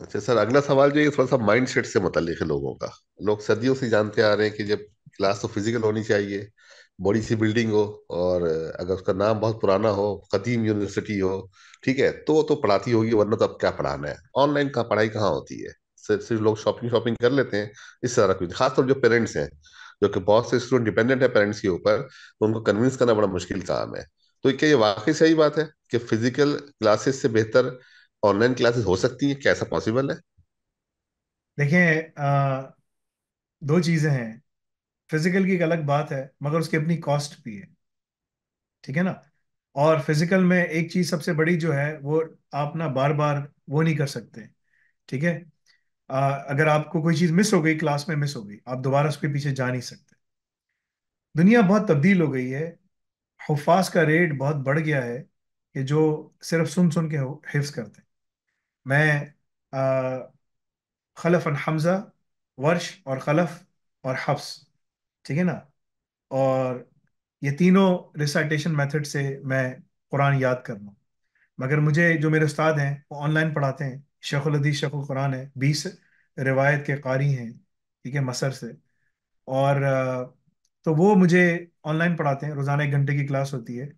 अच्छा सर अगला सवाल जो है थोड़ा सा माइंड सेट से मतलब है लोगों का लोग सदियों से जानते आ रहे हैं कि जब क्लास तो फिजिकल होनी चाहिए बड़ी सी बिल्डिंग हो और अगर उसका नाम बहुत पुराना हो कदीम यूनिवर्सिटी हो ठीक है तो तो पढ़ाती होगी वरना तो अब क्या पढ़ाना है ऑनलाइन का पढ़ाई कहाँ होती है सिर्फ सिर्फ लोग शॉपिंग शॉपिंग कर लेते हैं इस तरह कुछ खासतौर तो जो पेरेंट्स हैं जो कि बहुत से स्टूडेंट डिपेंडेंट है पेरेंट्स के ऊपर तो उनको कन्विंस करना बड़ा मुश्किल काम है तो क्या ये वाकई सही बात है कि फिजिकल क्लासेस से बेहतर ऑनलाइन क्लासेस हो सकती है कैसा पॉसिबल है देखिए दो चीजें हैं फिजिकल की एक अलग बात है मगर उसकी अपनी कॉस्ट भी है ठीक है ना और फिजिकल में एक चीज सबसे बड़ी जो है वो आप ना बार बार वो नहीं कर सकते ठीक है अगर आपको कोई चीज मिस हो गई क्लास में मिस हो गई आप दोबारा उसके पीछे जा नहीं सकते दुनिया बहुत तब्दील हो गई है हफाज का रेट बहुत बढ़ गया है कि जो सिर्फ सुन सुन के हिफ्स करते हैं मैं खलफ खलफन हमज़ा वर्श और खलफ और हफ्स ठीक है ना और ये तीनों रिसाइटेशन मेथड से मैं कुरान याद कर लूँ मगर मुझे जो मेरे उस्ताद हैं वो ऑनलाइन पढ़ाते हैं शेखुलदीस शेखुल कुरान है बीस रिवायत के कारी हैं ठीक है मसर से और तो वो मुझे ऑनलाइन पढ़ाते हैं रोज़ाना एक घंटे की क्लास होती है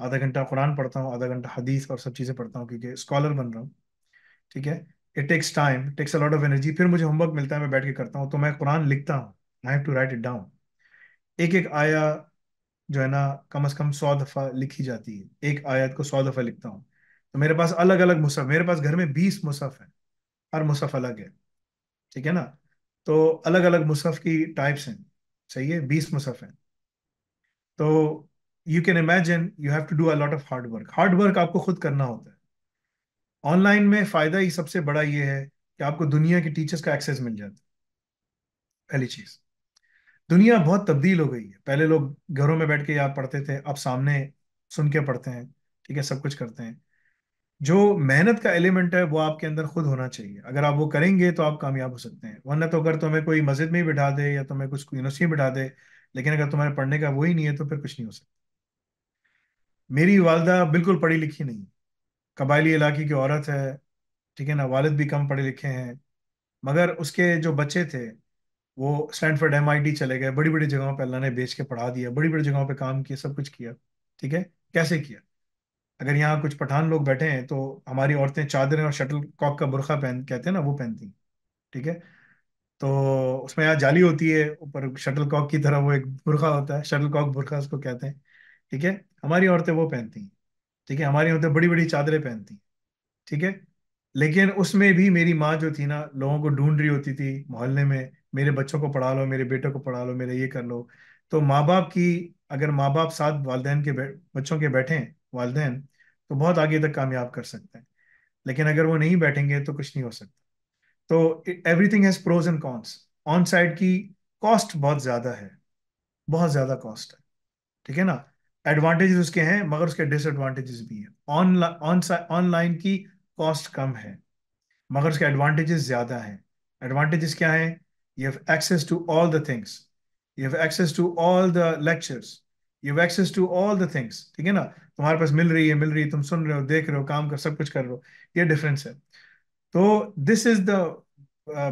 आधा घंटा कुरान पढ़ता हूँ आधा घंटा हदीस और सब चीज़ें पढ़ता हूँ क्योंकि स्कॉलर बन रहा हूँ ठीक है it takes time takes a lot of energy फिर मुझे होमवर्क मिलता है मैं बैठ के करता हूँ तो मैं कुरान लिखता हूँ I have to write it down एक एक आया जो है ना कम अज कम सौ दफ़ा लिखी जाती है एक आयत को सौ दफ़ा लिखता हूँ तो मेरे पास अलग अलग मुसफ़ मेरे पास घर में बीस मुसफ़ हैं हर मुसफ़ अलग है ठीक है ना तो अलग अलग मुसफ़ की टाइप्स हैं सही है बीस मुसफ़ हैं तो you can imagine you have to do a lot of hard work hard work आपको खुद करना होता है ऑनलाइन में फायदा ही सबसे बड़ा ये है कि आपको दुनिया के टीचर्स का एक्सेस मिल जाता है पहली चीज दुनिया बहुत तब्दील हो गई है पहले लोग घरों में बैठ के याद पढ़ते थे अब सामने सुन के पढ़ते हैं ठीक है सब कुछ करते हैं जो मेहनत का एलिमेंट है वो आपके अंदर खुद होना चाहिए अगर आप वो करेंगे तो आप कामयाब हो सकते हैं वरना तो अगर तुम्हें कोई मस्जिद में ही बिठा दे या तुम्हें कुछ यूनिवर्सिटी में बिठा दे लेकिन अगर तुम्हारे पढ़ने का वही नहीं है तो फिर कुछ नहीं हो सकता मेरी वालदा बिल्कुल पढ़ी लिखी नहीं कबायली इलाके की औरत है ठीक है ना वालद भी कम पढ़े लिखे हैं मगर उसके जो बच्चे थे वो आई टी चले गए बड़ी बड़ी जगहों पर अल्लाह ने बेच के पढ़ा दिया बड़ी बड़ी जगहों पर काम किया सब कुछ किया ठीक है कैसे किया अगर यहाँ कुछ पठान लोग बैठे हैं तो हमारी औरतें चादरें और शटल कॉक का बुरखा पहन कहते हैं ना वो पहनती ठीक है तो उसमें यहाँ जाली होती है ऊपर शटल कॉक की तरह वो एक बुरखा होता है शटल कॉक बुरखा उसको कहते हैं ठीक है हमारी औरतें वो पहनती हैं ठीक है हमारे यहाँ तो बड़ी बड़ी चादरें पहनती ठीक है लेकिन उसमें भी मेरी माँ जो थी ना लोगों को ढूंढ रही होती थी मोहल्ले में मेरे बच्चों को पढ़ा लो मेरे बेटे को पढ़ा लो मेरे ये कर लो तो माँ बाप की अगर माँ बाप साथ वालदेन के बच्चों के बैठे वालदेन तो बहुत आगे तक कामयाब कर सकते हैं लेकिन अगर वो नहीं बैठेंगे तो कुछ नहीं हो सकता तो everything has pros and cons on site की कॉस्ट बहुत ज़्यादा है बहुत ज़्यादा कॉस्ट है ठीक है ना एडवांटेजेस उसके हैं मगर उसके डिसएडवांटेजेस भी हैं ऑनलाइन ऑनलाइन की कॉस्ट कम है मगर उसके एडवांटेजेस ज़्यादा हैं एडवांटेजेस क्या हैं you have access to all the things you have access to all the lectures you have access to all the things ठीक है ना तुम्हारे पास मिल रही है मिल रही है तुम सुन रहे हो देख रहे हो काम कर सब कुछ कर रहे हो ये डिफरेंस है तो this is the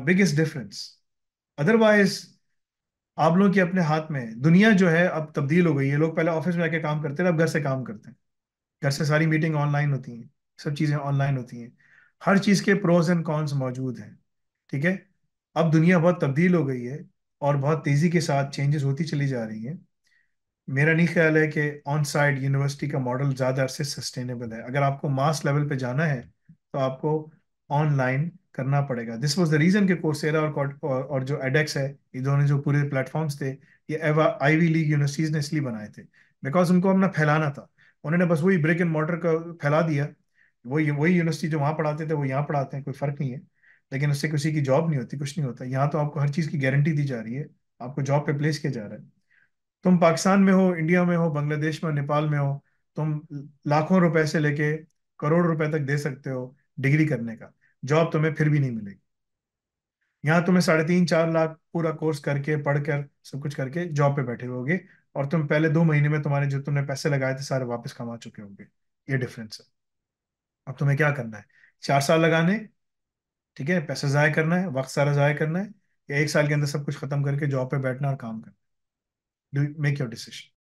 biggest difference otherwise आप लोगों के अपने हाथ में है दुनिया जो है अब तब्दील हो गई है लोग पहले ऑफिस में जाके काम करते थे अब घर से काम करते हैं घर से सारी मीटिंग ऑनलाइन होती हैं सब चीज़ें ऑनलाइन होती हैं हर चीज़ के प्रोज एंड कॉन्स मौजूद हैं ठीक है अब दुनिया बहुत तब्दील हो गई है और बहुत तेज़ी के साथ चेंजेस होती चली जा रही है मेरा नहीं ख्याल है कि ऑन साइड यूनिवर्सिटी का मॉडल ज़्यादा अरसे सस्टेनेबल है अगर आपको मास लेवल पे जाना है तो आपको ऑनलाइन करना पड़ेगा दिस वॉज द रीजन के कोर्सेरा और, और और जो एडेक्स है ये दोनों जो पूरे प्लेटफॉर्म्स थे ये एवा आईवी लीग यूनिवर्सिटीज ने इसलिए बनाए थे बिकॉज उनको अपना फैलाना था उन्होंने बस वही ब्रेक एंड मॉडर का फैला दिया वही वही यूनिवर्सिटी जो वहाँ पढ़ाते थे वो यहाँ पढ़ाते हैं कोई फर्क नहीं है लेकिन उससे किसी की जॉब नहीं होती कुछ नहीं होता यहाँ तो आपको हर चीज़ की गारंटी दी जा रही है आपको जॉब पे प्लेस किया जा रहा है तुम पाकिस्तान में हो इंडिया में हो बांग्लादेश में नेपाल में हो तुम लाखों रुपए से लेके करोड़ रुपए तक दे सकते हो डिग्री करने का जॉब तुम्हें फिर भी नहीं मिलेगी यहाँ तुम्हें साढ़े तीन चार लाख पूरा कोर्स करके पढ़कर सब कुछ करके जॉब पे बैठे होगे और तुम पहले दो महीने में तुम्हारे जो तुमने पैसे लगाए थे सारे वापस कमा चुके होंगे ये डिफरेंस है अब तुम्हें क्या करना है चार साल लगाने ठीक है पैसे जया करना है वक्त सारा जया करना है या एक साल के अंदर सब कुछ खत्म करके जॉब पे बैठना और काम करना डू मेक योर डिसीजन